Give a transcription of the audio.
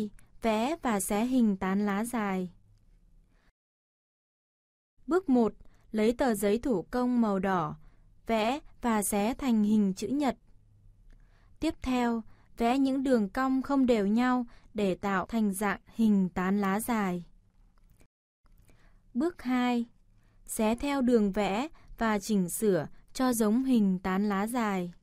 tay, vẽ và xé hình tán lá dài. Bước 1. Lấy tờ giấy thủ công màu đỏ, vẽ và xé thành hình chữ nhật. Tiếp theo, vẽ những đường cong không đều nhau để tạo thành dạng hình tán lá dài. Bước 2. Xé theo đường vẽ và chỉnh sửa cho giống hình tán lá dài.